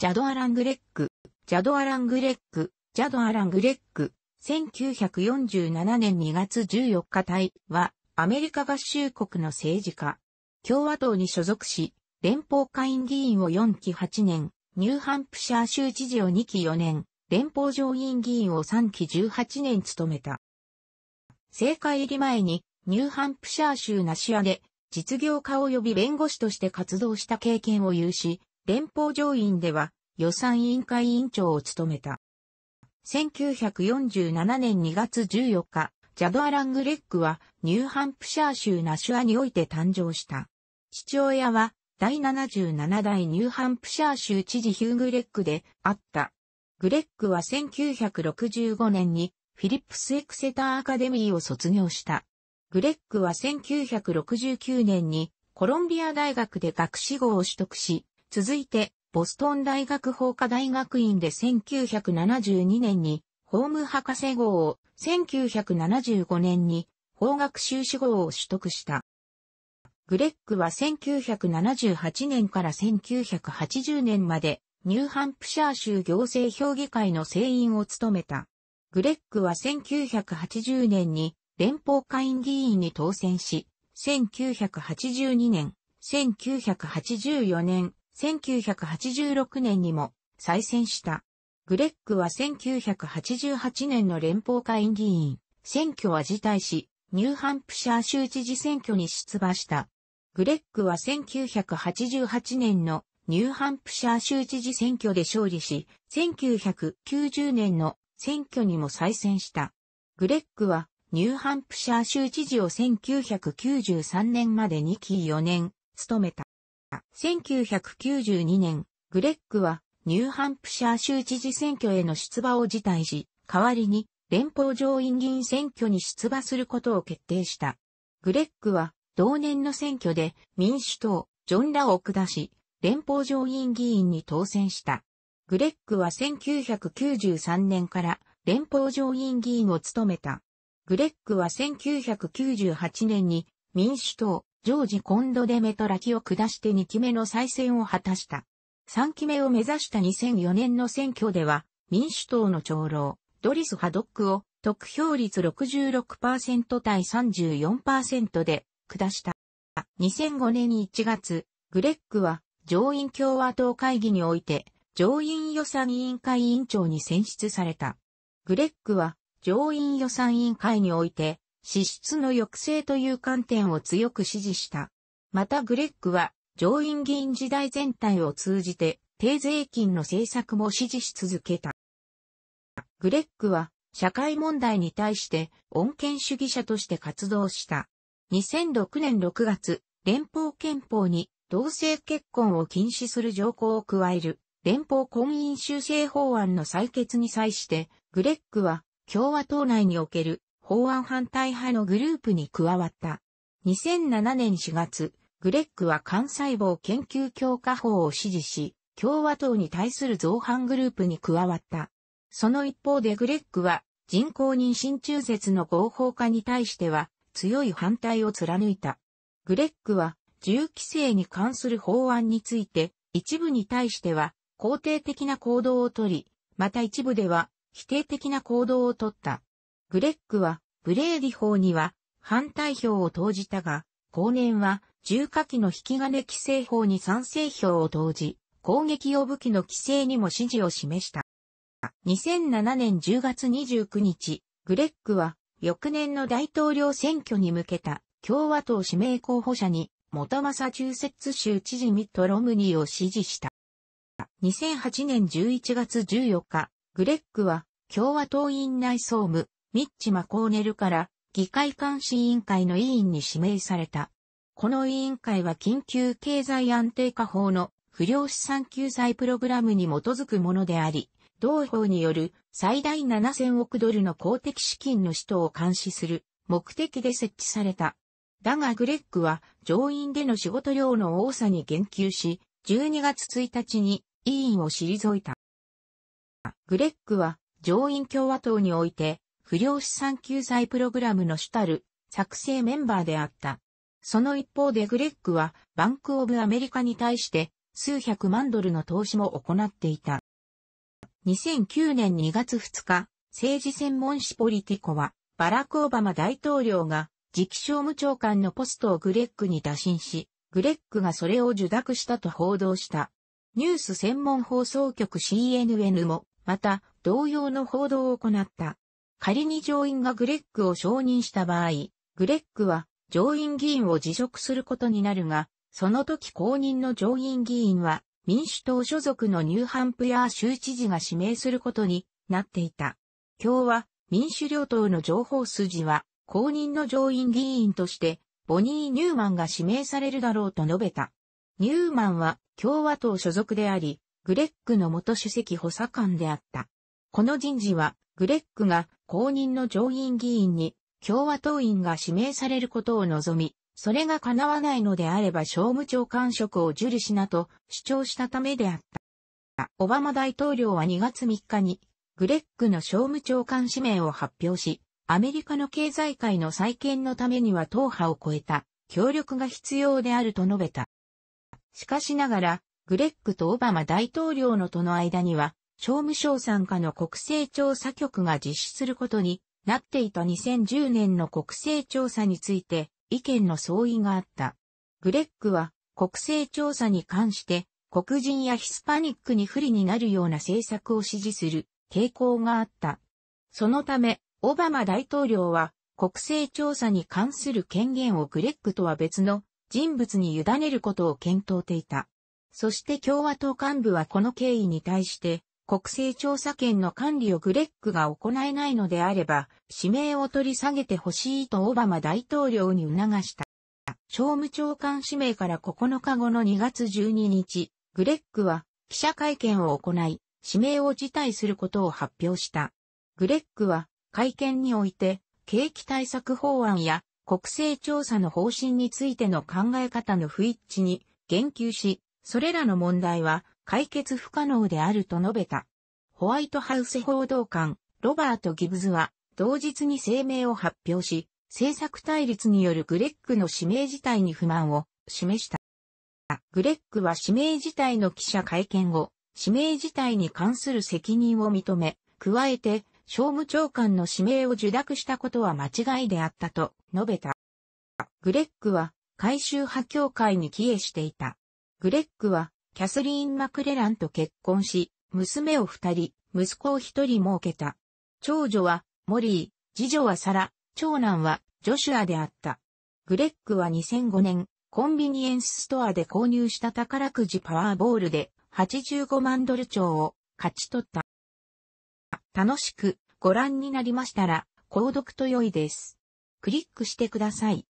ジャドアラングレック、ジャドアラングレック、ジャドアラングレック、1947年2月14日隊は、アメリカ合衆国の政治家、共和党に所属し、連邦下院議員を4期8年、ニューハンプシャー州知事を2期4年、連邦上院議員を3期18年務めた。政界入り前に、ニューハンプシャー州ナシアで、実業家及び弁護士として活動した経験を有し、連邦上院では予算委員会委員長を務めた。1947年2月14日、ジャド・アラングレッグはニューハンプシャー州ナシュアにおいて誕生した。父親は第77代ニューハンプシャー州知事ヒュー・グレッグであった。グレッグは1965年にフィリップス・エクセター・アカデミーを卒業した。グレッグは1969年にコロンビア大学で学士号を取得し、続いて、ボストン大学法科大学院で1972年に法務博士号を、1975年に法学修士号を取得した。グレックは1978年から1980年までニューハンプシャー州行政評議会の成員を務めた。グレックは1980年に連邦会員議員に当選し、1982年、1984年、1986年にも再選した。グレッグは1988年の連邦会議員、選挙は辞退し、ニューハンプシャー州知事選挙に出馬した。グレッグは1988年のニューハンプシャー州知事選挙で勝利し、1990年の選挙にも再選した。グレッグはニューハンプシャー州知事を1993年まで2期4年務めた。1992年、グレッグはニューハンプシャー州知事選挙への出馬を辞退し、代わりに連邦上院議員選挙に出馬することを決定した。グレッグは同年の選挙で民主党、ジョンラを下し、連邦上院議員に当選した。グレッグは1993年から連邦上院議員を務めた。グレッグは1998年に民主党、ジョージ・コンドデメトラキを下して2期目の再選を果たした。3期目を目指した2004年の選挙では、民主党の長老、ドリス・ハドックを得票率66%対34%で下した。2005年1月、グレッグは上院共和党会議において上院予算委員会委員長に選出された。グレッグは上院予算委員会において脂質の抑制という観点を強く支持した。またグレッグは上院議員時代全体を通じて低税金の政策も支持し続けた。グレッグは社会問題に対して恩恵主義者として活動した。2006年6月、連邦憲法に同性結婚を禁止する条項を加える連邦婚姻修正法案の採決に際して、グレッグは共和党内における法案反対派のグループに加わった。2007年4月、グレッグは幹細胞研究強化法を支持し、共和党に対する造反グループに加わった。その一方でグレッグは人工妊娠中絶の合法化に対しては強い反対を貫いた。グレッグは銃規制に関する法案について一部に対しては肯定的な行動をとり、また一部では否定的な行動をとった。グレッグは、ブレーディ法には反対票を投じたが、後年は重火器の引き金規制法に賛成票を投じ、攻撃用武器の規制にも支持を示した。2007年10月29日、グレッグは翌年の大統領選挙に向けた共和党指名候補者に元マサチューセッツ州知事ミット・ロムニーを支持した。2008年11月14日、グレッグは共和党院内総務ミッチ・マコーネルから議会監視委員会の委員に指名された。この委員会は緊急経済安定化法の不良資産救済プログラムに基づくものであり、同法による最大7000億ドルの公的資金の使途を監視する目的で設置された。だがグレッグは上院での仕事量の多さに言及し、12月1日に委員を退いた。グレッグは上院共和党において不良資産救済プログラムの主たる作成メンバーであった。その一方でグレッグはバンクオブアメリカに対して数百万ドルの投資も行っていた。2009年2月2日、政治専門誌ポリティコはバラク・オバマ大統領が次期商務長官のポストをグレッグに打診し、グレッグがそれを受諾したと報道した。ニュース専門放送局 CNN も、また同様の報道を行った。仮に上院がグレッグを承認した場合、グレッグは上院議員を辞職することになるが、その時公認の上院議員は民主党所属のニューハンプヤー州知事が指名することになっていた。共和民主両党の情報筋は公認の上院議員としてボニー・ニューマンが指名されるだろうと述べた。ニューマンは共和党所属であり、グレッグの元主席補佐官であった。この人事はグレッグが公認の上院議員に共和党員が指名されることを望み、それが叶わないのであれば商務長官職を受理しなと主張したためであった。オバマ大統領は2月3日にグレッグの商務長官指名を発表し、アメリカの経済界の再建のためには党派を超えた協力が必要であると述べた。しかしながら、グレッグとオバマ大統領のとの間には商務省参加の国勢調査局が実施することになっていた2010年の国勢調査について意見の相違があった。グレッグは国勢調査に関して黒人やヒスパニックに不利になるような政策を支持する傾向があった。そのため、オバマ大統領は国勢調査に関する権限をグレッグとは別の人物に委ねることを検討していた。そして共和党幹部はこの経緯に対して国勢調査権の管理をグレッグが行えないのであれば、指名を取り下げてほしいとオバマ大統領に促した。商務長官指名から9日後の2月12日、グレッグは記者会見を行い、指名を辞退することを発表した。グレッグは会見において、景気対策法案や国勢調査の方針についての考え方の不一致に言及し、それらの問題は解決不可能であると述べた。ホワイトハウス報道官、ロバート・ギブズは、同日に声明を発表し、政策対立によるグレッグの指名自体に不満を示した。グレッグは指名自体の記者会見後、指名自体に関する責任を認め、加えて、商務長官の指名を受諾したことは間違いであったと述べた。グレッグは、回収派協会に帰依していた。グレッグは、キャスリーン・マクレランと結婚し、娘を二人、息子を一人設けた。長女はモリー、次女はサラ、長男はジョシュアであった。グレッグは2005年、コンビニエンスストアで購入した宝くじパワーボールで85万ドル超を勝ち取った。楽しくご覧になりましたら、購読と良いです。クリックしてください。